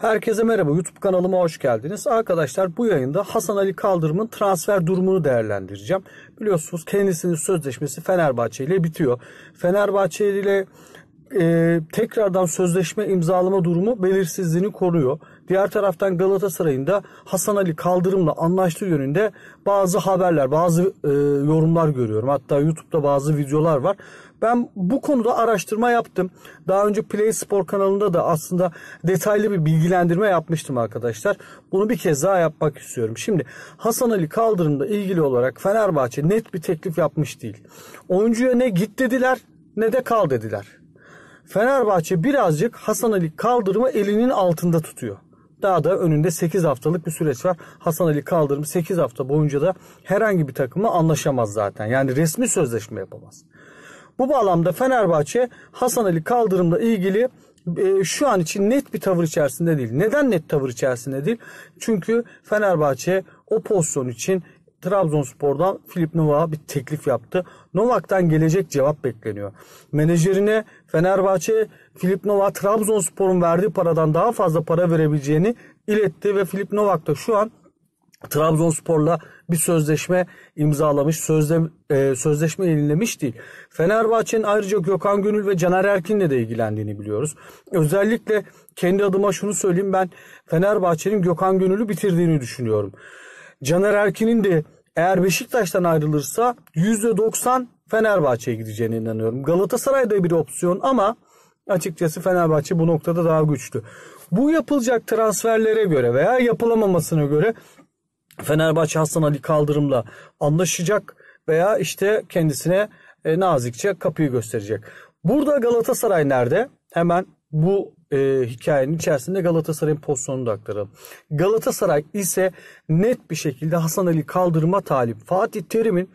Herkese merhaba YouTube kanalıma hoş geldiniz. Arkadaşlar bu yayında Hasan Ali Kaldırım'ın transfer durumunu değerlendireceğim. Biliyorsunuz kendisinin sözleşmesi Fenerbahçe ile bitiyor. Fenerbahçe ile e, tekrardan sözleşme imzalama durumu belirsizliğini koruyor. Diğer taraftan Galatasaray'ın da Hasan Ali Kaldırım'la anlaştığı yönünde bazı haberler, bazı e, yorumlar görüyorum. Hatta YouTube'da bazı videolar var. Ben bu konuda araştırma yaptım. Daha önce Play Spor kanalında da aslında detaylı bir bilgilendirme yapmıştım arkadaşlar. Bunu bir kez daha yapmak istiyorum. Şimdi Hasan Ali Kaldırım'la ilgili olarak Fenerbahçe net bir teklif yapmış değil. Oyuncuya ne git dediler ne de kal dediler. Fenerbahçe birazcık Hasan Ali Kaldırım'ı elinin altında tutuyor. Daha da önünde 8 haftalık bir süreç var. Hasan Ali Kaldırım 8 hafta boyunca da herhangi bir takımla anlaşamaz zaten. Yani resmi sözleşme yapamaz. Bu bağlamda Fenerbahçe Hasan Ali Kaldırım'la ilgili e, şu an için net bir tavır içerisinde değil. Neden net tavır içerisinde değil? Çünkü Fenerbahçe o pozisyon için Trabzonspor'dan Filip Novak'a bir teklif yaptı. Novak'tan gelecek cevap bekleniyor. Menajerine Fenerbahçe Filip Novak Trabzonspor'un verdiği paradan daha fazla para verebileceğini iletti ve Filip Novak da şu an Trabzonspor'la bir sözleşme imzalamış, sözle, e, sözleşme yenilemiş değil. Fenerbahçe'nin ayrıca Gökhan Gönül ve Caner Erkin'le de ilgilendiğini biliyoruz. Özellikle kendi adıma şunu söyleyeyim ben Fenerbahçe'nin Gökhan Gönül'ü bitirdiğini düşünüyorum. Caner Erkin'in de eğer Beşiktaş'tan ayrılırsa %90 Fenerbahçe'ye gideceğine inanıyorum. Galatasaray da bir opsiyon ama açıkçası Fenerbahçe bu noktada daha güçlü. Bu yapılacak transferlere göre veya yapılamamasına göre Fenerbahçe Hasan Ali Kaldırım'la anlaşacak veya işte kendisine e, nazikçe kapıyı gösterecek. Burada Galatasaray nerede? Hemen bu e, hikayenin içerisinde Galatasaray'ın pozisyonunu da aktaralım. Galatasaray ise net bir şekilde Hasan Ali kaldırma talip. Fatih Terim'in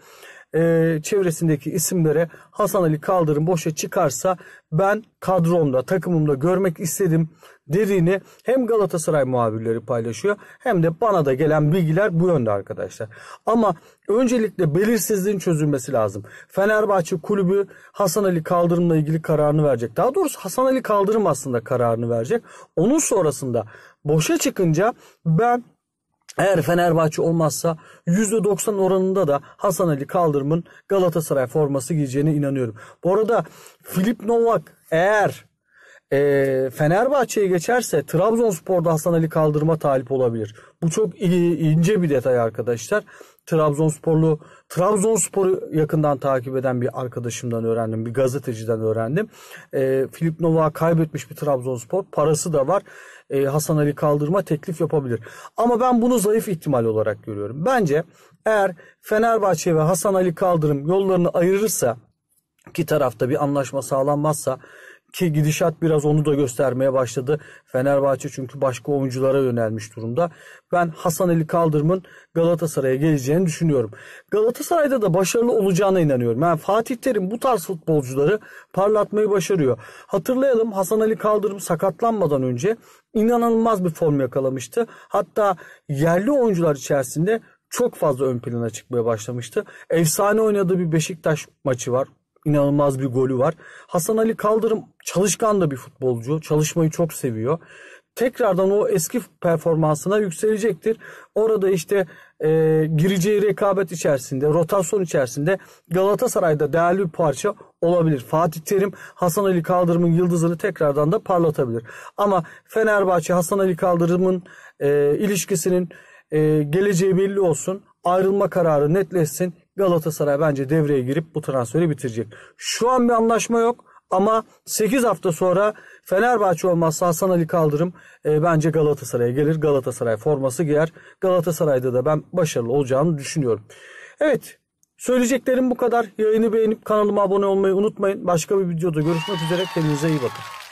e, çevresindeki isimlere Hasan Ali Kaldırım boşa çıkarsa ben kadromda, takımımda görmek istedim dediğini hem Galatasaray muhabirleri paylaşıyor hem de bana da gelen bilgiler bu yönde arkadaşlar. Ama öncelikle belirsizliğin çözülmesi lazım. Fenerbahçe kulübü Hasan Ali Kaldırım'la ilgili kararını verecek. Daha doğrusu Hasan Ali Kaldırım aslında kararını verecek. Onun sonrasında boşa çıkınca ben eğer Fenerbahçe olmazsa %90 oranında da Hasan Ali Kaldırım'ın Galatasaray forması giyeceğine inanıyorum. Bu arada Filip Novak eğer e, Fenerbahçe'ye geçerse Trabzonspor'da Hasan Ali kaldırma talip olabilir. Bu çok ince bir detay arkadaşlar. Trabzonsporlu, Trabzonspor'u yakından takip eden bir arkadaşımdan öğrendim. Bir gazeteciden öğrendim. E, Filip Nova kaybetmiş bir Trabzonspor. Parası da var. E, Hasan Ali kaldırma teklif yapabilir. Ama ben bunu zayıf ihtimal olarak görüyorum. Bence eğer Fenerbahçe ve Hasan Ali kaldırım yollarını ayırırsa ki tarafta bir anlaşma sağlanmazsa ki gidişat biraz onu da göstermeye başladı. Fenerbahçe çünkü başka oyunculara yönelmiş durumda. Ben Hasan Ali Kaldırım'ın Galatasaray'a geleceğini düşünüyorum. Galatasaray'da da başarılı olacağına inanıyorum. Yani Fatih Terim bu tarz futbolcuları parlatmayı başarıyor. Hatırlayalım Hasan Ali Kaldırım sakatlanmadan önce inanılmaz bir form yakalamıştı. Hatta yerli oyuncular içerisinde çok fazla ön plana çıkmaya başlamıştı. Efsane oynadığı bir Beşiktaş maçı var inanılmaz bir golü var. Hasan Ali Kaldırım çalışkan da bir futbolcu. Çalışmayı çok seviyor. Tekrardan o eski performansına yükselecektir. Orada işte e, gireceği rekabet içerisinde, rotasyon içerisinde Galatasaray'da değerli bir parça olabilir. Fatih Terim Hasan Ali Kaldırım'ın yıldızını tekrardan da parlatabilir. Ama Fenerbahçe Hasan Ali Kaldırım'ın e, ilişkisinin e, geleceği belli olsun. Ayrılma kararı netleşsin. Galatasaray bence devreye girip bu transferi bitirecek. Şu an bir anlaşma yok ama 8 hafta sonra Fenerbahçe olmazsa Hasan Ali Kaldırım e, bence Galatasaray'a gelir. Galatasaray forması giyer. Galatasaray'da da ben başarılı olacağını düşünüyorum. Evet söyleyeceklerim bu kadar. Yayını beğenip kanalıma abone olmayı unutmayın. Başka bir videoda görüşmek üzere. Kendinize iyi bakın.